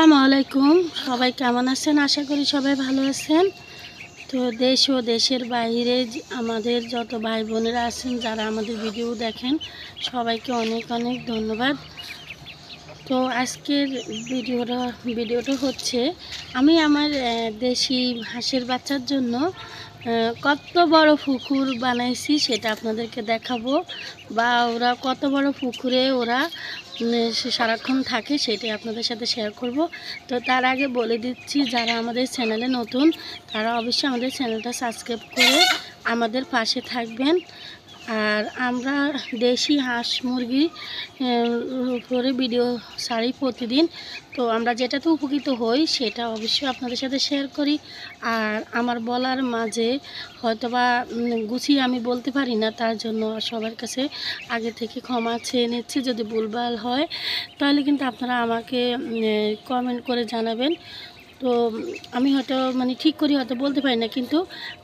আসসালামু আলাইকুম সবাই কেমন আছেন আশা করি সবাই ভালো আছেন তো দেশ ও দেশের বাইরে আমাদের যত ভাই বোনেরা আছেন যারা আমাদের ভিডিও দেখেন সবাইকে অনেক অনেক ধন্যবাদ তো আজকের ভিডিওটা ভিডিওটা হচ্ছে আমি আমার দেশি হাঁসের বাচ্চার জন্য কত বড় পুকুর বানাইছি সেটা আপনাদেরকে দেখাবো বা ওরা কত বড় পুকুরে ওরা সারাক্ষণ থাকে সেটাই আপনাদের সাথে শেয়ার করব তো তার আগে বলে দিচ্ছি যারা আমাদের চ্যানেলে নতুন তারা অবশ্যই আমাদের চ্যানেলটা সাবস্ক্রাইব করে আমাদের পাশে থাকবেন আর আমরা দেশি হাঁস মুরগি করে ভিডিও ছাড়ি প্রতিদিন তো আমরা যেটাতে উপকৃত হই সেটা অবশ্যই আপনাদের সাথে শেয়ার করি আর আমার বলার মাঝে হয়তোবা গুছিয়ে আমি বলতে পারি না তার জন্য সবার কাছে আগে থেকে ক্ষমা চেয়ে নিচ্ছি যদি ভুলভাল হয় তাহলে কিন্তু আপনারা আমাকে কমেন্ট করে জানাবেন তো আমি হয়তো মানে ঠিক করি হয়তো বলতে পারি না কিন্তু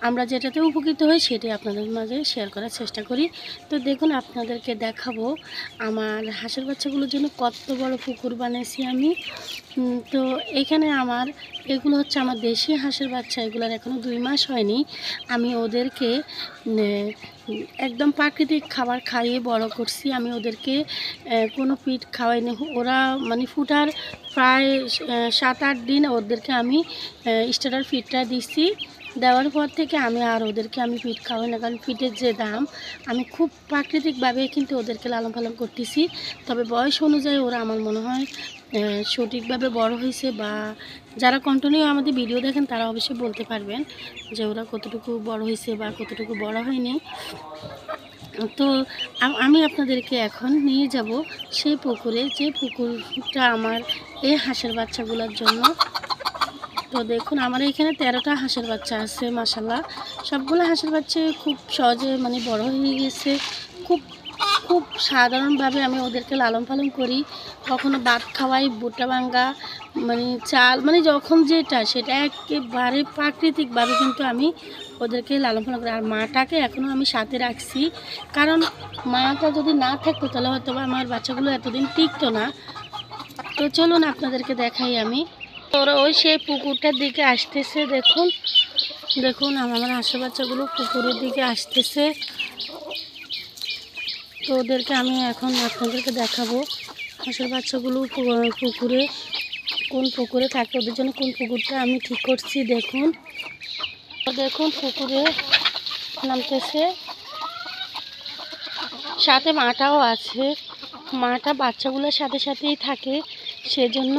আমরা যেটাতে উপকৃত হই সেটাই আপনাদের মাঝে শেয়ার করার চেষ্টা করি তো দেখুন আপনাদেরকে দেখাবো আমার হাঁসের বাচ্চাগুলোর জন্য কত বড় পুকুর বানিয়েছি আমি তো এখানে আমার এগুলো হচ্ছে আমার দেশি হাঁসের বাচ্চা এগুলোর এখনও দুই মাস হয়নি আমি ওদেরকে একদম প্রাকৃতিক খাবার খাইয়ে বড় করছি আমি ওদেরকে কোনো পিঠ খাওয়াইনি ওরা মানে ফুটার প্রায় সাত আট দিন ওদেরকে আমি স্টার্টার ফিডটা দিচ্ছি দেওয়ার পর থেকে আমি আর ওদেরকে আমি পিঠ খাওয়াই না কারণ পিঠের যে দাম আমি খুব প্রাকৃতিকভাবে কিন্তু ওদেরকে লালন পালন করতেছি তবে বয়স অনুযায়ী ওরা আমার মনে হয় সঠিকভাবে বড় হয়েছে বা যারা কন্টিনিউ আমাদের ভিডিও দেখেন তারা অবশ্যই বলতে পারবেন যে ওরা কতটুকু বড় হয়েছে বা কতটুকু বড় হয়নি তো আমি আপনাদেরকে এখন নিয়ে যাব সেই পুকুরে যে পুকুরটা আমার এই হাঁসের বাচ্চাগুলোর জন্য তো দেখুন আমার এখানে তেরোটা হাঁসের বাচ্চা আছে মাসাল্লাহ সবগুলো হাঁসের বাচ্চা খুব সহজে মানে বড় হয়ে গেছে খুব খুব সাধারণভাবে আমি ওদেরকে লালন পালন করি কখনো ভাত খাওয়াই বুটা ভাঙ্গা মানে চাল মানে যখন যেটা সেটা একেবারে প্রাকৃতিকভাবে কিন্তু আমি ওদেরকে লালন পালন করি আর মাটাকে এখনও আমি সাথে রাখছি কারণ মাটা যদি না থাকতো তাহলে হয়তো আমার বাচ্চাগুলো এতদিন টিকতো না তো চলুন আপনাদেরকে দেখাই আমি ওরা ওই সেই পুকুরটার দিকে আসতেছে দেখুন দেখুন আমার হাঁসের বাচ্চাগুলো পুকুরের দিকে আসতেছে তো ওদেরকে আমি এখন আপনাদেরকে দেখাবো হাঁসের বাচ্চাগুলো পুকুরে কোন পুকুরে থাকে ওদের জন্য কোন পুকুরটা আমি ঠিক করছি দেখুন দেখুন পুকুরে নামতেছে সাথে মাটাও আছে মাটা বাচ্চাগুলোর সাথে সাথেই থাকে সেজন্য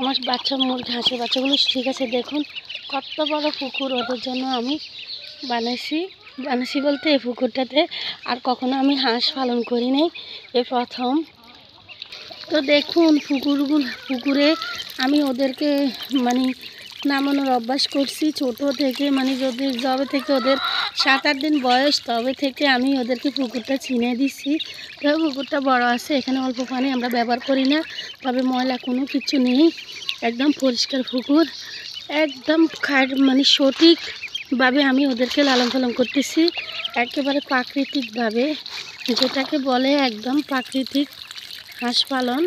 আমার বাচ্চা মুরগি হাঁসের বাচ্চাগুলো ঠিক আছে দেখুন কত বড় পুকুর ওদের জন্য আমি বানাইছি বানাইছি বলতে এই পুকুরটাতে আর কখনো আমি হাঁস পালন করি নাই এ প্রথম তো দেখুন পুকুরগুলো পুকুরে আমি ওদেরকে মানে নামানোর অভ্যাস করছি ছোট থেকে মানে যদি যবে থেকে ওদের সাত আট দিন বয়স তবে থেকে আমি ওদেরকে পুকুরটা ছিনে দিছি তবে পুকুরটা বড় আছে এখানে অল্প পানি আমরা ব্যবহার করি না তবে ময়লা কোনো কিছু নেই একদম পরিষ্কার পুকুর একদম খাট মানে সঠিকভাবে আমি ওদেরকে লালন পালন করতেছি একেবারে প্রাকৃতিকভাবে যেটাকে বলে একদম প্রাকৃতিক হাঁস পালন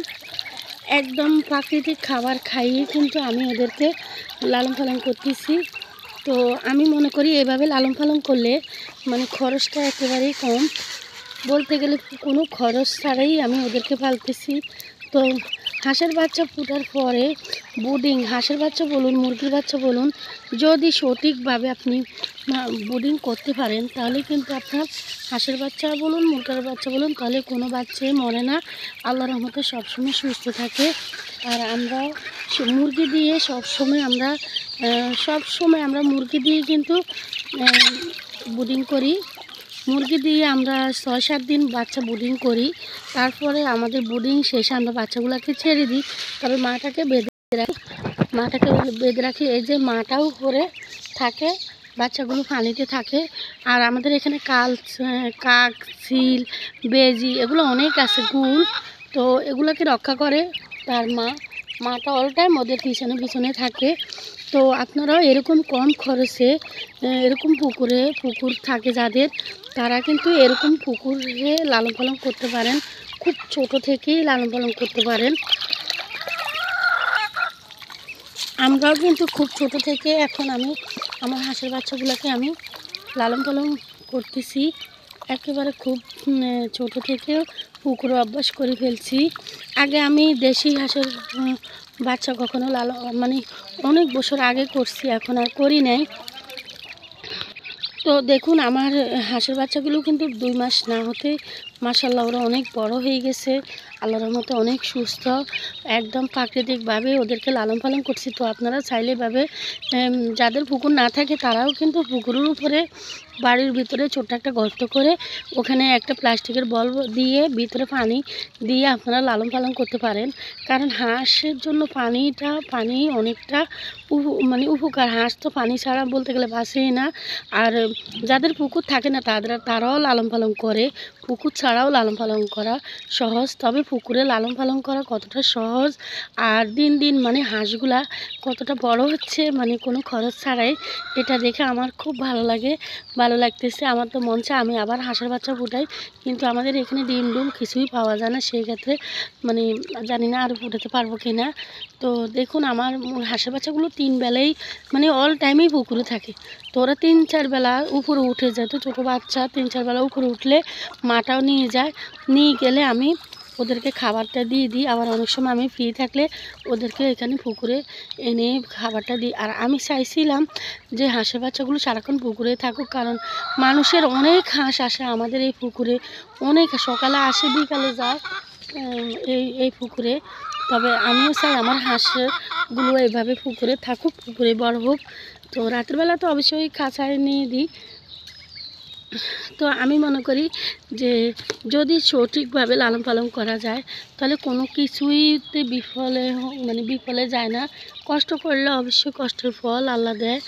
একদম প্রাকৃতিক খাবার খাইয়ে কিন্তু আমি ওদেরকে লালন পালন করতেছি তো আমি মনে করি এভাবে লালন পালন করলে মানে খরচটা একেবারেই কম বলতে গেলে কোনো খরচ ছাড়াই আমি ওদেরকে পালতেছি তো হাঁসের বাচ্চা ফুটার পরে বুডিং হাঁসের বাচ্চা বলুন মুরগির বাচ্চা বলুন যদি সঠিকভাবে আপনি বুডিং করতে পারেন তাহলে কিন্তু আপনার হাঁসের বাচ্চা বলুন মুরগার বাচ্চা বলুন তাহলে কোনো বাচ্চাই মরে না আল্লাহ রহমতে সবসময় সুস্থ থাকে আর আমরা মুরগি দিয়ে সবসময় আমরা সব সময় আমরা মুরগি দিয়ে কিন্তু বুডিং করি মুরগি দিয়ে আমরা ছয় সাত দিন বাচ্চা বুডিং করি তারপরে আমাদের বুডিং শেষে আমরা বাচ্চাগুলোকে ছেড়ে দিই তবে মাটাকে বেঁধে রাখি মাটাকে বেঁধে রাখি এই যে মাটাও করে থাকে বাচ্চাগুলো পানিতে থাকে আর আমাদের এখানে কাল কাক সিল বেজি এগুলো অনেক আছে গুল তো এগুলোকে রক্ষা করে তার মা মাটা অল টাইম ওদের পিছনে পিছনে থাকে তো আপনারাও এরকম কম খরচে এরকম পুকুরে পুকুর থাকে যাদের তারা কিন্তু এরকম পুকুরে লালন পালন করতে পারেন খুব ছোট থেকেই লালন পালন করতে পারেন আমরাও কিন্তু খুব ছোট থেকে এখন আমি আমার হাঁসের বাচ্চাগুলোকে আমি লালন পালন করতেছি একেবারে খুব ছোট থেকেও পুকুর অভ্যাস করে ফেলছি আগে আমি দেশি হাঁসের বাচ্চা কখনো লালন মানে অনেক বছর আগে করছি এখন আর করি নাই তো দেখুন আমার হাঁসের বাচ্চাগুলো কিন্তু দুই মাস না হতে মাসাল্লাহ ওরা অনেক বড় হয়ে গেছে আল্লাহর মতো অনেক সুস্থ একদম প্রাকৃতিকভাবে ওদেরকে লালন পালন করছি তো আপনারা চাইলেভাবে যাদের পুকুর না থাকে তারাও কিন্তু পুকুরের উপরে বাড়ির ভিতরে ছোট্ট একটা গর্ত করে ওখানে একটা প্লাস্টিকের বল্ব দিয়ে ভিতরে পানি দিয়ে আপনারা লালন পালন করতে পারেন কারণ হাঁসের জন্য পানিটা পানি অনেকটা মানে উপকার হাঁস তো পানি ছাড়া বলতে গেলে বাঁচেই না আর যাদের পুকুর থাকে না তাদের তারাও লালন পালন করে পুকুর ছাড়াও লালন পালন করা সহজ তবে পুকুরে লালন পালন করা কতটা সহজ আর দিন দিন মানে হাঁসগুলা কতটা বড় হচ্ছে মানে কোনো খরচ ছাড়াই এটা দেখে আমার খুব ভালো লাগে ভালো লাগতেছে আমার তো মন চায় আমি আবার হাঁসের বাচ্চা ফুটাই কিন্তু আমাদের এখানে ডিম ডুম কিছুই পাওয়া যায় না সেই ক্ষেত্রে মানে জানি না আর ফুটাতে পারবো কি না তো দেখুন আমার হাঁসের বাচ্চাগুলো তিন বেলাই মানে অল টাইমেই পুকুরে থাকে তো ওরা তিন চার বেলা উপরে উঠে যায় তো ছোটো বাচ্চা তিন চার বেলা উপরে উঠলে মাটাও নিয়ে যায় নিয়ে গেলে আমি ওদেরকে খাবারটা দিয়ে দিই আবার অনেক সময় আমি ফ্রি থাকলে ওদেরকে এখানে পুকুরে এনে খাবারটা দিই আর আমি চাইছিলাম যে হাঁসের বাচ্চাগুলো সারাক্ষণ পুকুরে থাকুক কারণ মানুষের অনেক হাঁস আসে আমাদের এই পুকুরে অনেক সকালে আসে বিকালে যায় এই এই পুকুরে তবে আমিও চাই আমার হাঁসগুলো এভাবে পুকুরে থাকুক পুকুরে বড় হোক তো রাতেরবেলা তো অবশ্যই খাঁচায় নিয়ে দিই তো আমি মনে করি যে যদি সঠিকভাবে লালন পালন করা যায় তাহলে কোনো কিছুইতে বিফলে মানে বিফলে যায় না কষ্ট করলে অবশ্যই কষ্টের ফল আল্লাহ দেয়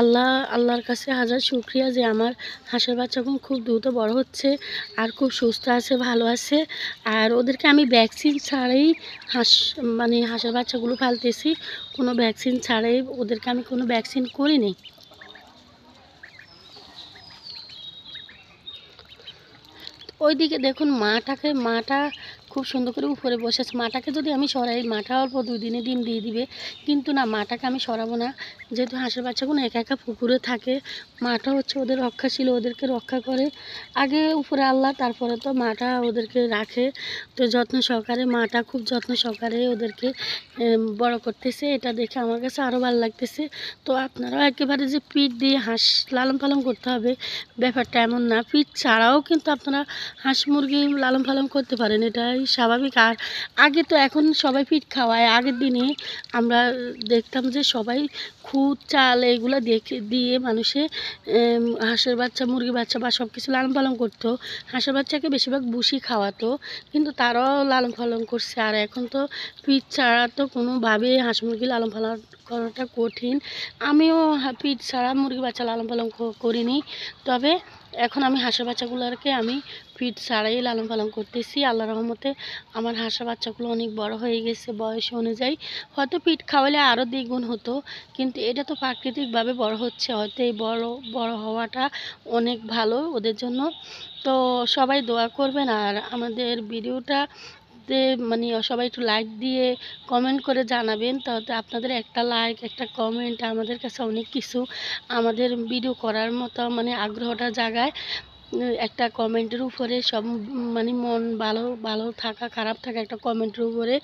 আল্লাহ আল্লাহর কাছে হাজার শুক্রিয়া যে আমার হাঁসের বাচ্চা এখন খুব দ্রুত বড় হচ্ছে আর খুব সুস্থ আছে ভালো আছে আর ওদেরকে আমি ভ্যাকসিন ছাড়াই হাঁস মানে হাঁসের বাচ্চাগুলো ফালতেছি কোনো ভ্যাকসিন ছাড়াই ওদেরকে আমি কোনো ভ্যাকসিন করিনি ওইদিকে দেখুন মাটাকে মাটা খুব সুন্দর করে উপরে বসেছে মাটাকে যদি আমি সরাই মাটা অল্প দুই দিনে ডিম দিয়ে দিবে কিন্তু না মাটাকে আমি সরাবো না যেহেতু হাঁসের বাচ্চাগুলো একা একা পুকুরে থাকে মাটা হচ্ছে ওদের রক্ষা ছিল ওদেরকে রক্ষা করে আগে উপরে আল্লাহ তারপরে তো মাটা ওদেরকে রাখে তো যত্ন সহকারে মাটা খুব যত্ন সহকারে ওদেরকে বড় করতেছে এটা দেখে আমার কাছে আরও ভালো লাগতেছে তো আপনারাও একেবারে যে পিঠ দিয়ে হাঁস লালন পালন করতে হবে ব্যাপারটা এমন না পিঠ ছাড়াও কিন্তু আপনারা হাঁস মুরগি লালন পালন করতে পারেন এটাই স্বাভাবিক আর আগে তো এখন সবাই পিঠ খাওয়ায় আগের দিনে আমরা দেখতাম যে সবাই খুদ চাল এগুলো দেখে দিয়ে মানুষে হাঁসের বাচ্চা মুরগি বাচ্চা বা সব কিছু লালন পালন করতো হাঁসের বাচ্চাকে বেশিরভাগ বুসি খাওয়াতো কিন্তু তারাও লালন পালন করছে আর এখন তো পিঠ ছাড়া তো কোনোভাবেই হাঁস মুরগি লালন পালন করাটা কঠিন আমিও পিঠ ছাড়া মুরগি বাচ্চা লালন পালন করিনি তবে এখন আমি হাঁসা বাচ্চাগুলোকে আমি পিঠ ছাড়াই লালন পালন করতেছি আল্লাহ রহমতে আমার হাঁসা বাচ্চাগুলো অনেক বড় হয়ে গেছে বয়স অনুযায়ী হয়তো পিঠ খাওয়ালে আরও দ্বিগুণ হতো কিন্তু এটা তো প্রাকৃতিকভাবে বড় হচ্ছে হয়তো এই বড় বড় হওয়াটা অনেক ভালো ওদের জন্য তো সবাই দোয়া করবেন আর আমাদের ভিডিওটা তে মানে সবাই একটু লাইক দিয়ে কমেন্ট করে জানাবেন তাহলে আপনাদের একটা লাইক একটা কমেন্ট আমাদের কাছে অনেক কিছু আমাদের ভিডিও করার মতো মানে আগ্রহটা জাগায় একটা কমেন্টের উপরে সব মানে মন ভালো ভালো থাকা খারাপ থাকা একটা কমেন্টের উপরে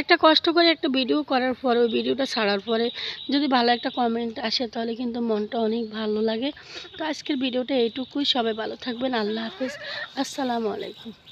একটা কষ্ট করে একটা ভিডিও করার পরে ওই ভিডিওটা ছাড়ার পরে যদি ভালো একটা কমেন্ট আসে তাহলে কিন্তু মনটা অনেক ভালো লাগে তো আজকের ভিডিওটা এইটুকুই সবাই ভালো থাকবেন আল্লাহ হাফেজ আসসালামু আলাইকুম